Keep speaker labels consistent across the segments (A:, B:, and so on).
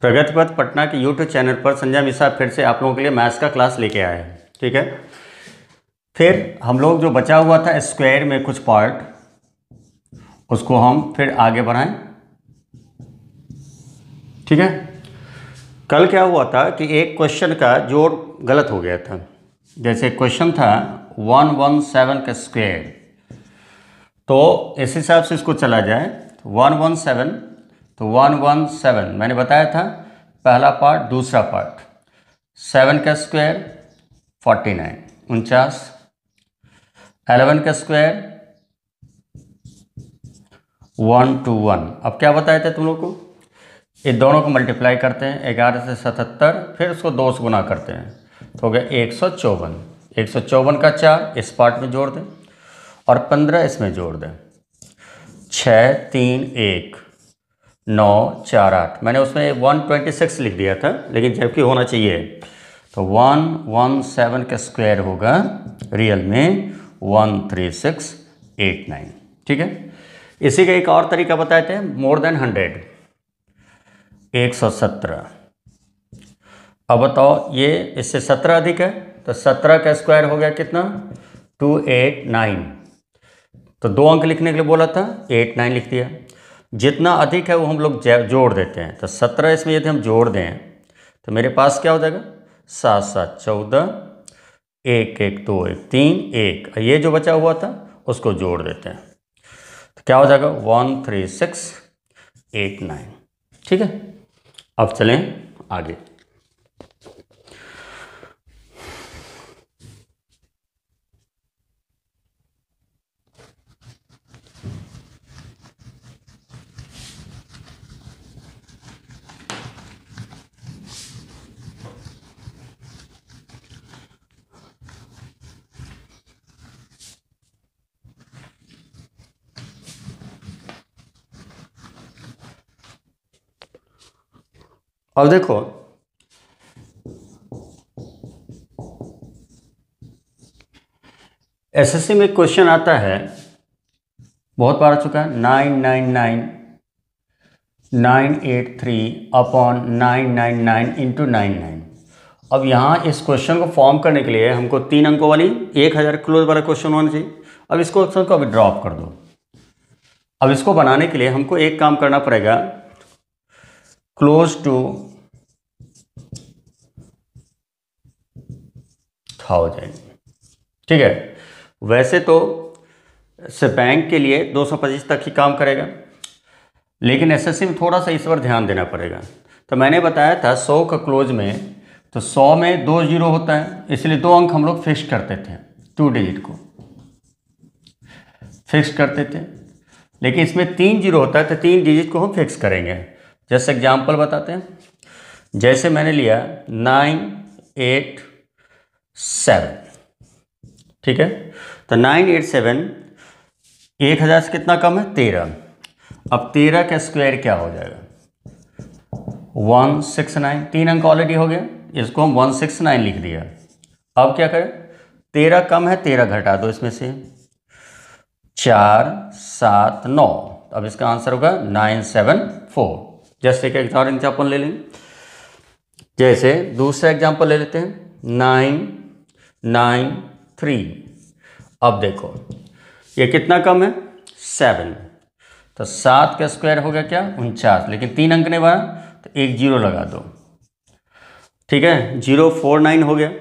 A: प्रगति पथ पटना के YouTube channel पर संजय मिश्रा फिर से आप लोगों के लिए मैथ्स का क्लास लेके आए हैं ठीक है फिर हम लोग जो बचा हुआ था स्क्वायर में कुछ पार्ट उसको हम फिर आगे बढ़ाएं ठीक है कल क्या हुआ था कि एक क्वेश्चन का जोड़ गलत हो गया था जैसे क्वेश्चन था वन वन सेवन का स्क्वायर तो इस हिसाब से इसको चला जाए वन वन सेवन तो वन वन सेवन मैंने बताया था पहला पार्ट दूसरा पार्ट सेवन का स्क्वायर फोर्टी नाइन उनचास एलेवन का स्क्वायर वन टू वन अब क्या बताए थे तुम लोग को ये दोनों को मल्टीप्लाई करते हैं ग्यारह से सतहत्तर फिर उसको दो से गुना करते हैं तो हो गया एक सौ चौवन एक सौ चौवन का चार इस पार्ट में जोड़ दें और पंद्रह इसमें जोड़ दें छः तीन एक नौ चार आठ मैंने उसमें वन ट्वेंटी सिक्स लिख दिया था लेकिन जबकि होना चाहिए तो वन वन सेवन का स्क्वायर होगा रियल में one three six eight nine ठीक है इसी का एक और तरीका बताए थे मोर देन हंड्रेड एक सौ सत्रह अब बताओ ये इससे सत्रह अधिक है तो सत्रह का स्क्वायर हो गया कितना टू एट नाइन तो दो अंक लिखने के लिए बोला था एट नाइन लिख दिया जितना अधिक है वो हम लोग जोड़ देते हैं तो सत्रह इसमें यदि हम जोड़ दें तो मेरे पास क्या हो जाएगा सात सात चौदह एक एक दो एक तीन एक ये जो बचा हुआ था उसको जोड़ देते हैं तो क्या हो जाएगा one three six eight nine ठीक है अब चलें आगे अब देखो एसएससी में क्वेश्चन आता है बहुत बार आ चुका है nine nine nine nine eight three upon nine nine nine into nine nine अब यहाँ इस क्वेश्चन को फॉर्म करने के लिए हमको तीन अंकों वाली एक हज़ार क्लोज वाला क्वेश्चन होना चाहिए अब इसको क्वेश्चन को अभी ड्रॉप कर दो अब इसको बनाने के लिए हमको एक काम करना पड़ेगा क्लोज टू थाउजेंड ठीक है वैसे तो से बैंक के लिए 225 तक ही काम करेगा लेकिन एसएससी में थोड़ा सा इस पर ध्यान देना पड़ेगा तो मैंने बताया था 100 का क्लोज में तो 100 में दो जीरो होता है इसलिए दो अंक हम लोग फिक्स करते थे टू डिजिट को फिक्स करते थे लेकिन इसमें तीन जीरो होता है तो तीन डिजिट को हम फिक्स करेंगे जैसे एग्जाम्पल बताते हैं जैसे मैंने लिया नाइन एट सेवन ठीक है तो नाइन एट सेवन एक हज़ार से कितना कम है तेरह अब तेरह का स्क्वायर क्या हो जाएगा वन सिक्स नाइन तीन अंक ऑलरेडी हो गया इसको हम वन सिक्स नाइन लिख दिया अब क्या करें तेरह कम है तेरह घटा दो इसमें से चार सात नौ अब इसका आंसर होगा नाइन सेवन फोर जैसे एक एग्जाम्पल ले लें जैसे दूसरा एग्जाम्पल ले लेते हैं नाइन नाइन थ्री अब देखो ये कितना कम है सेवन तो सात का स्क्वायर हो गया क्या उनचास लेकिन तीन अंक ने बारह तो एक जीरो लगा दो ठीक है जीरो फोर नाइन हो गया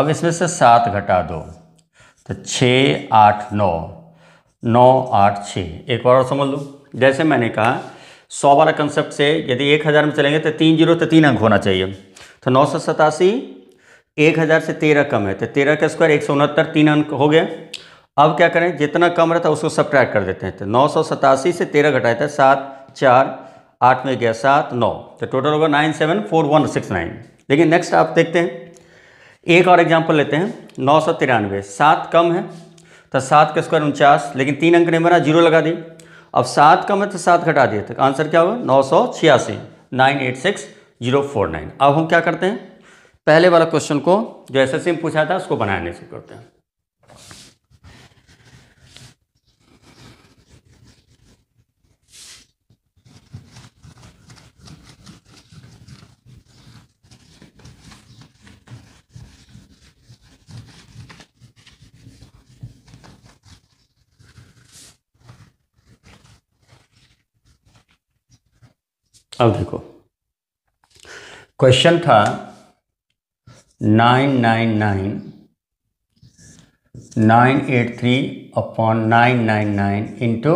A: अब इसमें से सात घटा दो तो छः आठ नौ नौ आठ छः एक बार और समझ लो जैसे मैंने कहा सौ वाला कंसेप्ट से यदि एक हज़ार में चलेंगे तो तीन जीरो तो तीन अंक होना चाहिए तो नौ सौ सतासी एक हज़ार से तेरह कम है तो तेरह का स्क्वायर एक सौ उनहत्तर तीन अंक हो गए अब क्या करें जितना कम रहता है उसको ट्रैक कर देते हैं तो नौ सौ सतासी से तेरह घटाए थे तो सात चार आठ में गया सात नौ तो टोटल होगा nine seven four one six nine लेकिन नेक्स्ट आप देखते हैं एक और एग्जाम्पल लेते हैं नौ सौ तिरानवे सात कम है तो सात का स्क्वायर उनचास लेकिन तीन अंक नहीं बना जीरो लगा दी अब सात का मैं मतलब तो सात घटा दिए थे तो आंसर क्या हुआ नौ सौ छियासी nine eight six zero four nine अब हम क्या करते हैं पहले वाला क्वेश्चन को जो एस एस में पूछा था उसको बनाने से करते हैं अब देखो क्वेश्चन था nine nine nine nine eight three upon nine nine nine into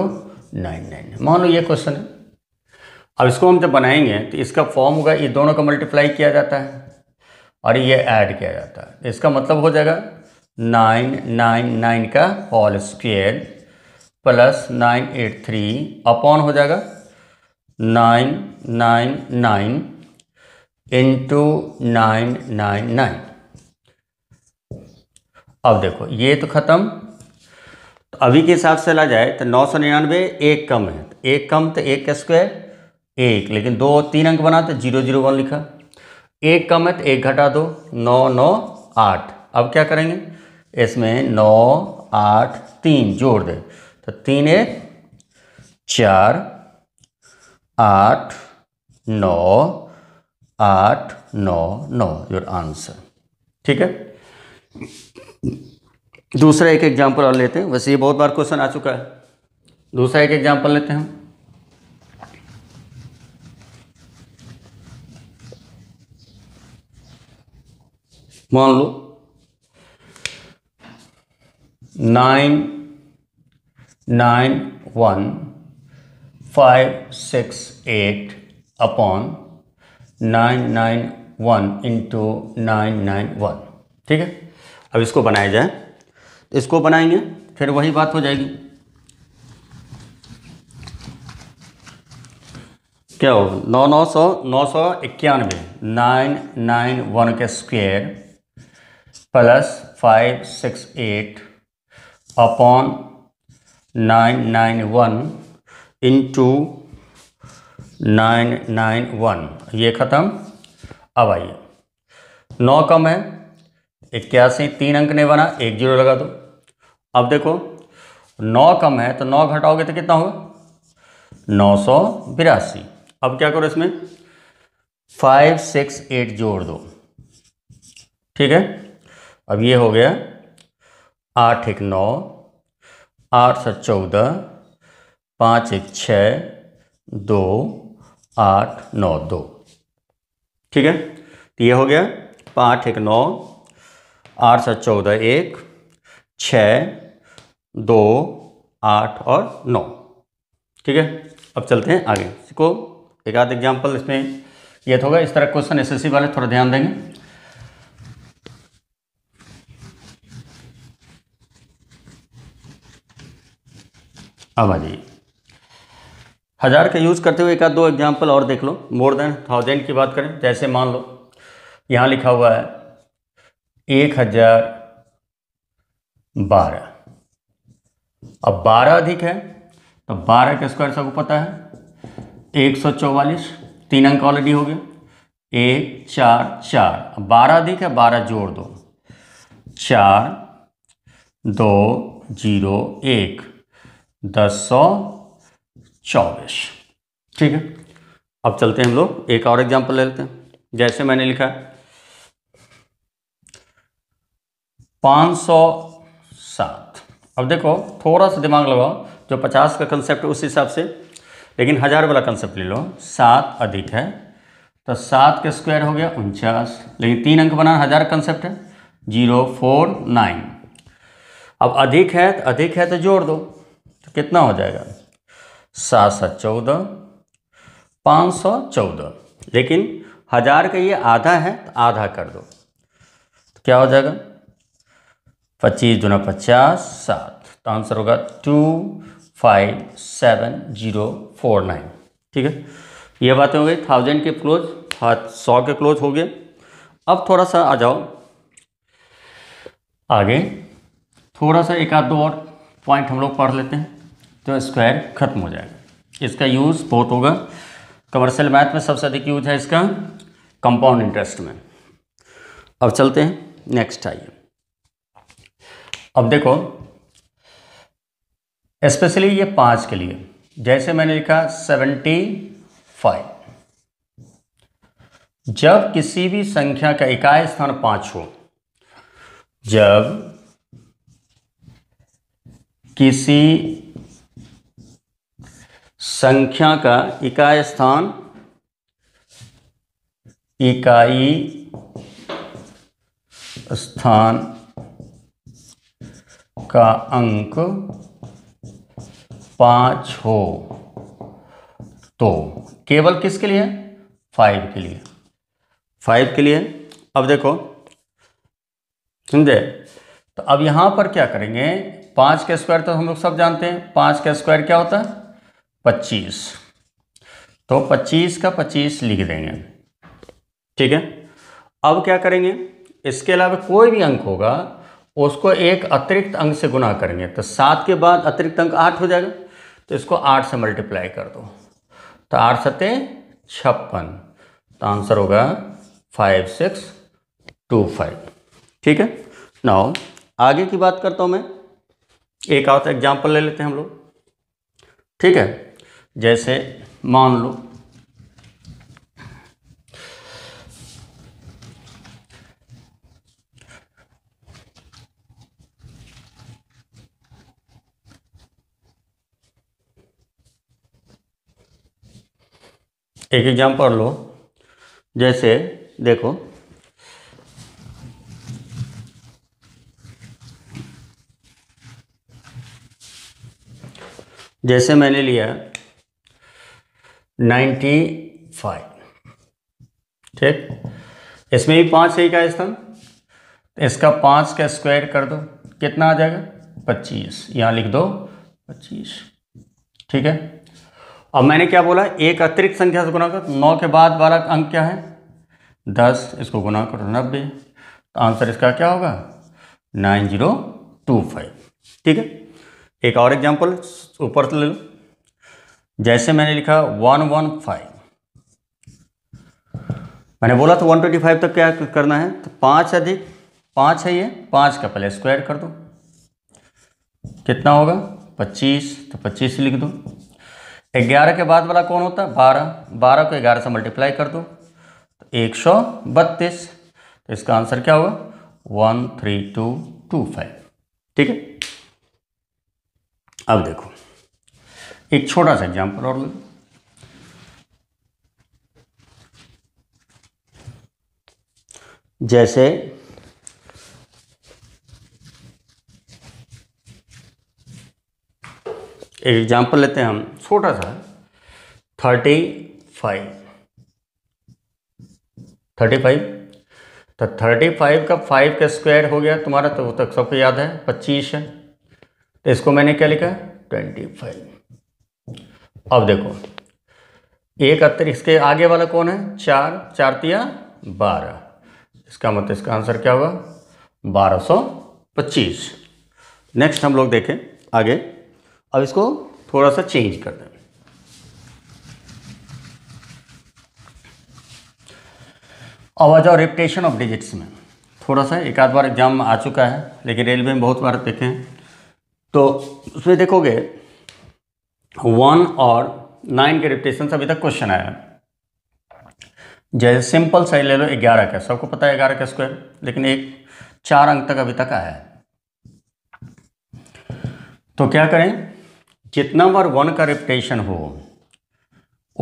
A: nine nine मान लो ये क्वेश्चन है अब इसको हम जब बनाएंगे तो इसका फॉर्म होगा ये दोनों का मल्टीप्लाई किया जाता है और ये ऐड किया जाता है तो इसका मतलब हो जाएगा नाइन नाइन नाइन का whole square plus nine eight three upon हो जाएगा nine nine nine into nine nine nine अब देखो ये तो ख़त्म तो अभी के हिसाब से ला जाए तो नौ सौ निन्यानवे एक कम है तो एक कम तो एक का स्क्वायर एक लेकिन दो तीन अंक बना तो जीरो जीरो वन लिखा एक कम है तो एक घटा दो नौ नौ आठ अब क्या करेंगे इसमें नौ आठ तीन जोड़ दें तो तीन एक चार आठ नौ आठ नौ नौ योर आंसर ठीक है दूसरा एक एग्जाम्पल और लेते हैं वैसे ये बहुत बार क्वेश्चन आ चुका है दूसरा एक एग्जाम्पल लेते हैं हम मान लो nine nine one five six eight upon nine nine one into nine nine one ठीक है अब इसको बनाया जाए इसको बनाएंगे फिर वही बात हो जाएगी क्या होगा नौ नौ सौ नौ सौ इक्यानवे नाइन नाइन वन के square plus five six eight upon nine nine one into nine nine one ये ख़त्म अब आइए नौ कम है इक्यासी तीन अंक नहीं बना एक जीरो लगा दो अब देखो नौ कम है तो नौ घटाओगे तो कितना होगा नौ सौ बिरासी अब क्या करो इसमें फाइव सिक्स एट जोड़ दो ठीक है अब ये हो गया आठ एक नौ आठ सौ चौदह पाँच एक छ दो आठ नौ दो ठीक है तो ये हो गया पाँच एक नौ आठ सात चौदह एक छ दो आठ और नौ ठीक है अब चलते हैं आगे इसको एक आध एग्जाम्पल इसमें यह तो होगा इस तरह क्वेश्चन एसएससी वाले थोड़ा ध्यान देंगे अब आ जाइए हज़ार का यूज़ करते हुए एक आध दो एग्जाम्पल और देख लो मोर देन थाउजेंड की बात करें जैसे मान लो यहाँ लिखा हुआ है एक हज़ार बारह अब बारह अधिक है तो बारह का स्क्वायर सबको पता है एक सौ चौवालीस तीन अंक ऑलरेडी हो गए एक चार चार बारह अधिक है बारह जोड़ दो चार दो जीरो एक दस सौ चौबीस ठीक है अब चलते हैं हम लोग एक और एग्जाम्पल ले लेते हैं जैसे मैंने लिखा है पाँच सौ सात अब देखो थोड़ा सा दिमाग लगाओ जो पचास का कंसेप्ट उस हिसाब से लेकिन हज़ार वाला कंसेप्ट ले लो सात अधिक है तो सात का स्क्वायर हो गया उनचास लेकिन तीन अंक बनाना हज़ार कंसेप्ट है जीरो फोर नाइन अब अधिक है तो अधिक है तो जोड़ दो तो कितना हो जाएगा सात सात चौदह पाँच सौ चौदह लेकिन हज़ार का ये आधा है तो आधा कर दो तो क्या हो जाएगा पच्चीस दुना पचास सात तो आंसर होगा two five seven zero four nine ठीक है ये बातें हो गई थाउजेंड के क्लोज हाँ, सौ के क्लोज हो गए अब थोड़ा सा आ जाओ आगे थोड़ा सा एक आध दो और पॉइंट हम लोग पढ़ लेते हैं तो स्क्वायर खत्म हो जाएगा इसका यूज़ बहुत होगा कमर्शियल मैथ में सबसे अधिक यूज है इसका कंपाउंड इंटरेस्ट में अब चलते हैं नेक्स्ट आइए अब देखो स्पेशली ये पांच के लिए जैसे मैंने लिखा सेवेंटी फाइव जब किसी भी संख्या का इकाई स्थान पांच हो जब किसी संख्या का इकाई स्थान इकाई स्थान का अंक पाँच हो तो केवल किसके लिए फाइव के लिए फाइव के लिए अब देखो समझे तो अब यहां पर क्या करेंगे पांच के स्क्वायर तो हम लोग सब जानते हैं पांच का स्क्वायर क्या होता है पच्चीस तो पच्चीस का पच्चीस लिख देंगे ठीक है अब क्या करेंगे इसके अलावा कोई भी अंक होगा उसको एक अतिरिक्त अंक से गुना करेंगे तो सात के बाद अतिरिक्त अंक आठ हो जाएगा तो इसको आठ से मल्टीप्लाई कर दो तो आठ सते छप्पन तो आंसर होगा फाइव सिक्स टू फाइव ठीक है नाउ आगे की बात करता हूँ मैं एक और एग्जाम्पल ले लेते हैं हम लोग ठीक है जैसे मान लो एक एग्जांपल लो जैसे देखो जैसे मैंने लिया 95 फाइव ठीक इसमें भी पाँच सही का स्थान इसका पाँच का स्क्वायर कर दो कितना आ जाएगा पच्चीस यहाँ लिख दो पच्चीस ठीक है अब मैंने क्या बोला एक अतिरिक्त संख्या से गुना कर नौ के बाद बारह अंक क्या है दस इसको गुना करो नब्बे तो आंसर इसका क्या होगा नाइन जीरो टू फाइव ठीक है एक और एग्जाम्पल ऊपर से ले लो जैसे मैंने लिखा वन वन फाइव मैंने बोला तो वन ट्वेंटी फाइव तक क्या करना है तो पांच अधिक पांच है ये पांच का पहले स्क्वायर कर दो कितना होगा पच्चीस तो पच्चीस लिख दो ग्यारह के बाद वाला कौन होता है बारह बारह को ग्यारह से मल्टीप्लाई कर दो तो एक सौ बत्तीस तो इसका आंसर क्या होगा one three two two five ठीक है अब देखो एक छोटा सा एग्जाम्पल और जैसे एक एग्जाम्पल लेते हैं हम छोटा सा थर्टी फाइव थर्टी फाइव तो थर्टी फाइव का फाइव का स्क्वायर हो गया तुम्हारा तो तक सबको याद है पच्चीस है तो इसको मैंने क्या लिखा है ट्वेंटी फाइव अब देखो एक अतिरिक्त इसके आगे वाला कौन है चार चार तिया बारह इसका मतलब इसका आंसर क्या होगा बारह सौ पच्चीस नेक्स्ट हम लोग देखें आगे अब इसको थोड़ा सा चेंज कर दें आवाज़ और रिपटेशन ऑफ डिजिट्स में थोड़ा सा एक आध बार एग्जाम आ चुका है लेकिन रेलवे में बहुत बार देखें तो उसमें देखोगे वन और नाइन के रिप्टेशन से अभी तक क्वेश्चन आया है जैसे सिंपल सही ले लो ग्यारह का सबको पता है ग्यारह का स्क्वायर लेकिन एक चार अंक तक अभी तक आया है तो क्या करें जितना बार वन का रिप्टेशन हो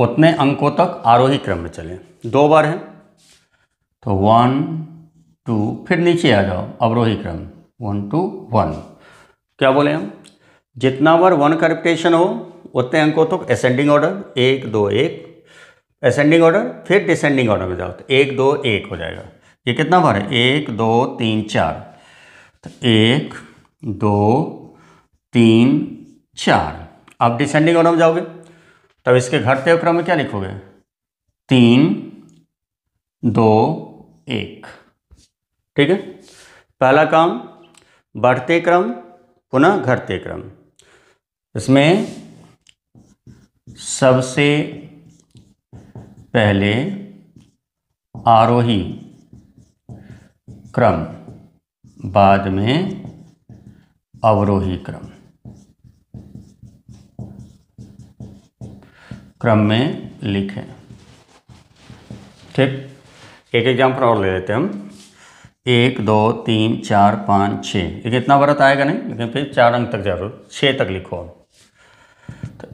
A: उतने अंकों तक आरोही क्रम में चलें दो बार है तो वन टू फिर नीचे आ जाओ अवरोही क्रम वन टू वन क्या बोले हम जितना बार वन का रिप्टेशन हो उतने अंक हो तो असेंडिंग ऑर्डर एक दो एक असेंडिंग ऑर्डर फिर डिसेंडिंग ऑर्डर में जाओ तो एक दो एक हो जाएगा ये कितना बार है एक दो तीन चार तो एक दो तीन चार अब डिसेंडिंग ऑर्डर में जाओगे तब इसके घटते क्रम में क्या लिखोगे तीन दो एक ठीक है पहला काम बढ़ते क्रम पुनः घटते क्रम इसमें सबसे पहले आरोही क्रम बाद में अवरोही क्रम क्रम में लिखें ठीक एक एग्जाम्पल और ले लेते हैं हम एक दो तीन चार पाँच छः ये इतना वर्त आएगा नहीं लेकिन फिर चार अंक तक जरूर छः तक लिखो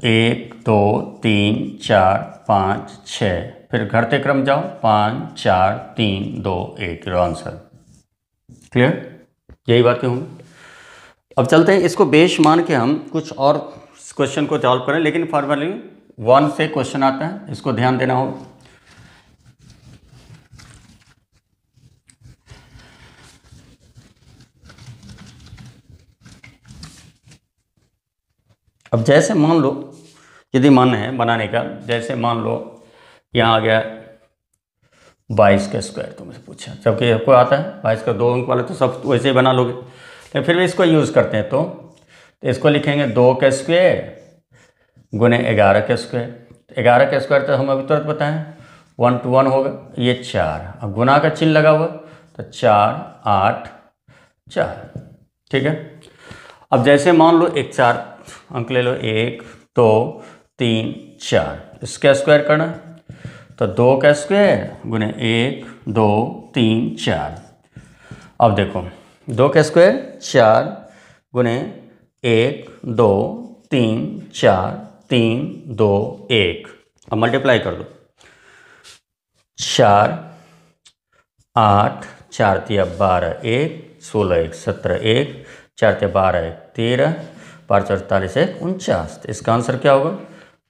A: एक दो तीन चार पाँच छः फिर घटते क्रम जाओ पाँच चार तीन दो एक आंसर क्लियर यही बातें होंगी अब चलते हैं इसको बेश मान के हम कुछ और क्वेश्चन को सॉल्व करें लेकिन फॉर्मली वन से क्वेश्चन आता है इसको ध्यान देना होगा अब जैसे मान लो यदि मन है बनाने का जैसे मान लो यहाँ आ गया बाईस का स्क्वायर तो मुझे पूछा जबकि आपको आता है बाईस का दो अंक वाले तो सब वैसे ही बना लोगे लेकिन फिर भी इसको यूज़ करते हैं तो, तो इसको लिखेंगे दो का स्क्वायर गुने ग्यारह का स्क्वायर तो ग्यारह का स्क्वायर तो हम अभी तुरंत बताएं वन टू वन होगा ये चार अब गुना का चिन्ह लगा हुआ तो चार आठ चार ठीक है अब जैसे मान लो एक चार अंक ले लो एक दो तीन चार इसका स्क्वायर करना तो दो का स्क्वायर गुने एक दो तीन चार अब देखो दो का स्क्वायर चार गुने एक दो तीन चार तीन दो एक अब मल्टीप्लाई कर दो चार आठ चार तिया बारह एक सोलह एक सत्रह एक चार तिया बारह एक तेरह पाँच अड़तालीस एक उनचास इसका आंसर क्या होगा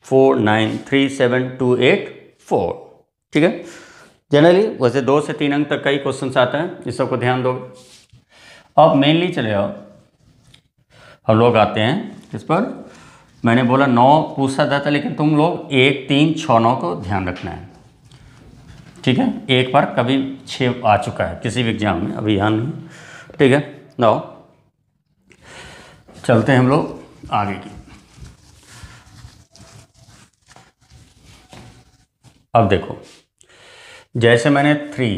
A: four nine three seven two eight four ठीक है जनरली वैसे दो से तीन अंक तक कई क्वेश्चन आते हैं इस सबको ध्यान दोगे अब मेनली चले जाओ हम लोग आते हैं इस पर मैंने बोला नौ पूछा जाता लेकिन तुम लोग एक तीन छः नौ को ध्यान रखना है ठीक है एक बार कभी छः आ चुका है किसी भी एग्जाम में अभी यहाँ नहीं ठीक है नौ चलते हैं हम लोग आगे की अब देखो जैसे मैंने थ्री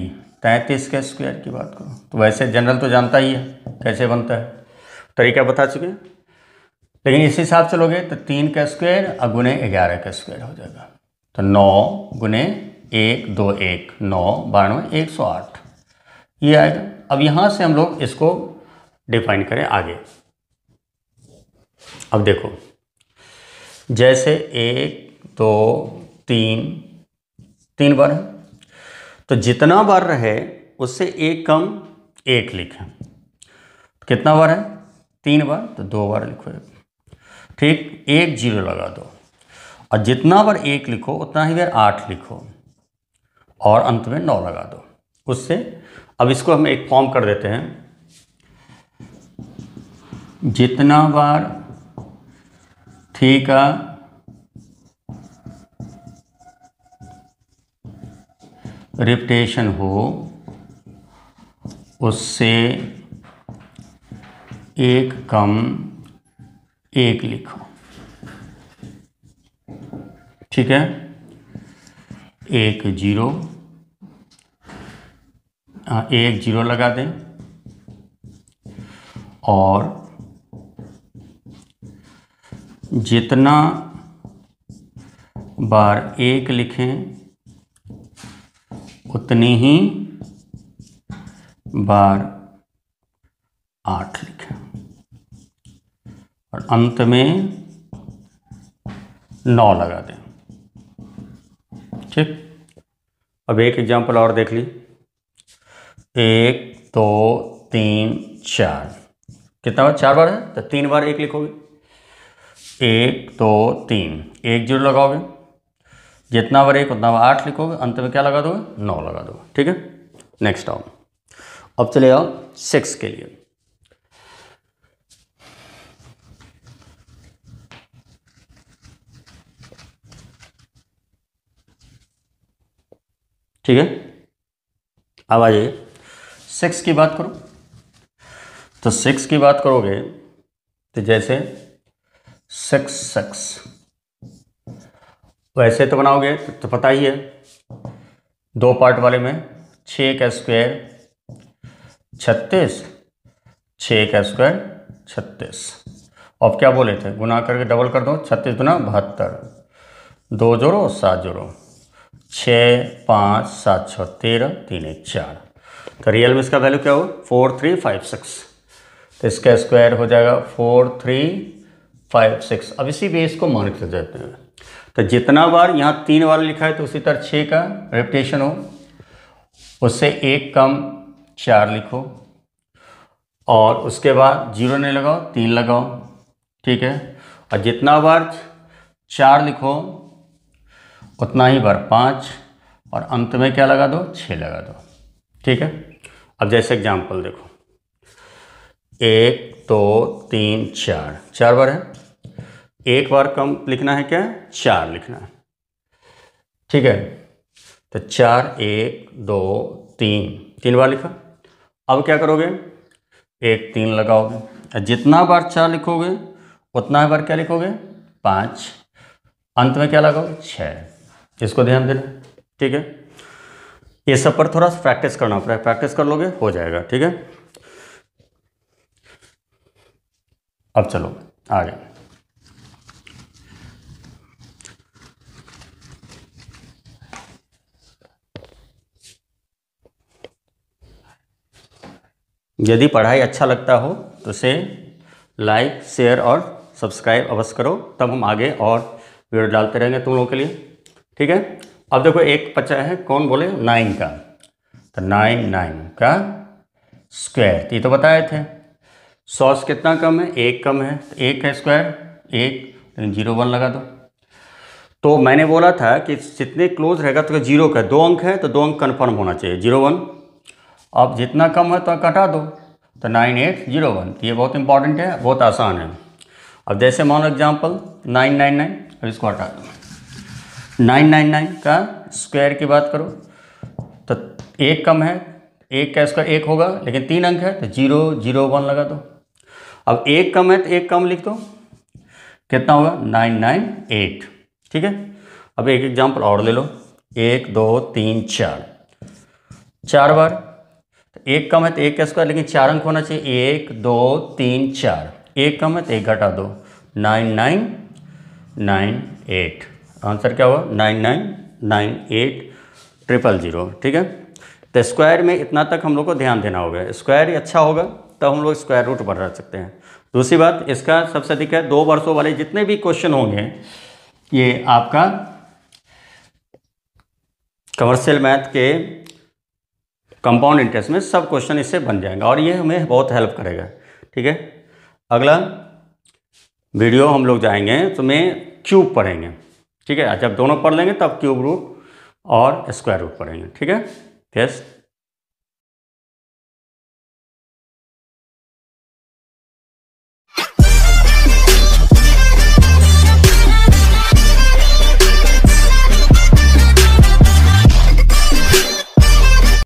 A: तैंतीस के स्क्वायर की बात करूँ तो वैसे जनरल तो जानता ही है कैसे बनता है तरीका बता चुके लेकिन इस हिसाब से लोगे तो तीन का स्क्वायर और गुने ग्यारह का स्क्वायर हो जाएगा तो नौ गुने एक दो एक नौ बानवे एक सौ आठ ये आएगा अब यहाँ से हम लोग इसको डिफाइन करें आगे अब देखो जैसे एक दो तीन तीन बार है तो जितना बार रहे उससे एक कम एक लिखें तो कितना बार है तीन बार तो दो बार लिखो ठीक एक जीरो लगा दो और जितना बार एक लिखो उतना ही बार आठ लिखो और अंत में नौ लगा दो उससे अब इसको हम एक फॉर्म कर देते हैं जितना बार है रिपटेशन हो उससे एक कम एक लिखो ठीक है एक जीरो हाँ, एक जीरो लगा दें और जितना बार एक लिखें उतनी ही बार आठ लिखें और अंत में नौ लगा दें ठीक अब एक एग्जांपल और देख ली एक दो तो, तीन चार कितना बार चार बार है तो तीन बार एक लिखोगे एक दो तीन एक जीरो लगाओगे जितना बार एक उतना बार आठ लिखोगे अंत में क्या लगा दोगे नौ लगा दोगे ठीक है नेक्स्ट आओ अब चले आओ सिक्स के लिए ठीक है अब आइए सिक्स की बात करो तो सिक्स की बात करोगे तो जैसे सिक्स सिक्स वैसे तो बनाओगे तो पता ही है दो पार्ट वाले में छः का स्क्वायर छत्तीस छः का स्क्वायर छत्तीस अब क्या बोले थे गुना करके डबल कर दो छत्तीस गुना बहत्तर दो जोड़ो सात जोड़ो छः पाँच सात छः तेरह तीन एक चार तो रियल में इसका वैल्यू क्या हो फोर थ्री फाइव सिक्स तो इसका स्क्वायर हो जाएगा फोर थ्री फाइव सिक्स अब इसी बेस को मार्क कर देते हैं तो जितना बार यहाँ तीन बार लिखा है तो उसी तरह छः का रेपटेशन हो उससे एक कम चार लिखो और उसके बाद जीरो नहीं लगाओ तीन लगाओ ठीक है और जितना बार चार लिखो उतना ही बार पाँच और अंत में क्या लगा दो छः लगा दो ठीक है अब जैसे एग्जाम्पल देखो एक दो तो, तीन चार चार बार है एक बार कम लिखना है क्या चार लिखना है ठीक है तो चार एक दो तीन तीन बार लिखा अब क्या करोगे एक तीन लगाओगे जितना बार चार लिखोगे उतना बार क्या लिखोगे पाँच अंत में क्या लगाओगे छः इसको ध्यान देना ठीक है ये सब पर थोड़ा सा प्रैक्टिस करना पड़ेगा प्रैक्टिस कर लोगे हो जाएगा ठीक है अब चलो आगे यदि पढ़ाई अच्छा लगता हो तो उसे लाइक शेयर और सब्सक्राइब अवश्य करो तब हम आगे और वीडियो डालते रहेंगे तुम लोगों के लिए ठीक है अब देखो एक पचा है कौन बोले नाइन का तो नाइन नाइन का स्क्वायर ये तो बताए थे सॉस कितना कम है एक कम है तो एक का स्क्वायर एक जीरो तो वन लगा दो तो मैंने बोला था कि जितने क्लोज रहेगा तो जीरो का दो अंक है तो दो अंक कन्फर्म होना चाहिए जीरो वन अब जितना कम है तो कटा दो तो नाइन एट जीरो वन तो ये बहुत इंपॉर्टेंट है बहुत आसान है अब जैसे मान लो एग्जाम्पल नाइन नाइन नाइन अब इसको हटा दो नाइन नाइन नाइन का स्क्वायर की बात करो तो एक कम है एक का स्क्वायर एक होगा लेकिन तीन अंक है तो जीरो जीरो वन लगा दो अब एक कम है तो एक कम लिख दो कितना होगा नाइन नाइन एट ठीक है अब एक एग्जाम्पल और ले लो एक दो तीन चार चार बार तो एक कम है तो एक का स्क्वायर लेकिन चार अंक होना चाहिए एक दो तीन चार एक कम है तो एक घटा दो nine nine nine eight answer क्या हुआ nine nine nine eight triple zero ठीक है तो स्क्वायर में इतना तक हम लोग को ध्यान देना होगा स्क्वायर ही अच्छा होगा तब तो हम लोग स्क्वायर रूट पर रख सकते हैं दूसरी बात इसका सबसे अधिक है दो वर्षों वाले जितने भी क्वेश्चन होंगे ये आपका कमर्शियल मैथ के कंपाउंड इंटरेस्ट में सब क्वेश्चन इससे बन जाएंगे और ये हमें बहुत हेल्प करेगा ठीक है अगला वीडियो हम लोग जाएंगे तो मैं क्यूब पढ़ेंगे ठीक है जब दोनों पढ़ लेंगे तब क्यूब रूट और स्क्वायर रूट पढ़ेंगे ठीक है टेस्ट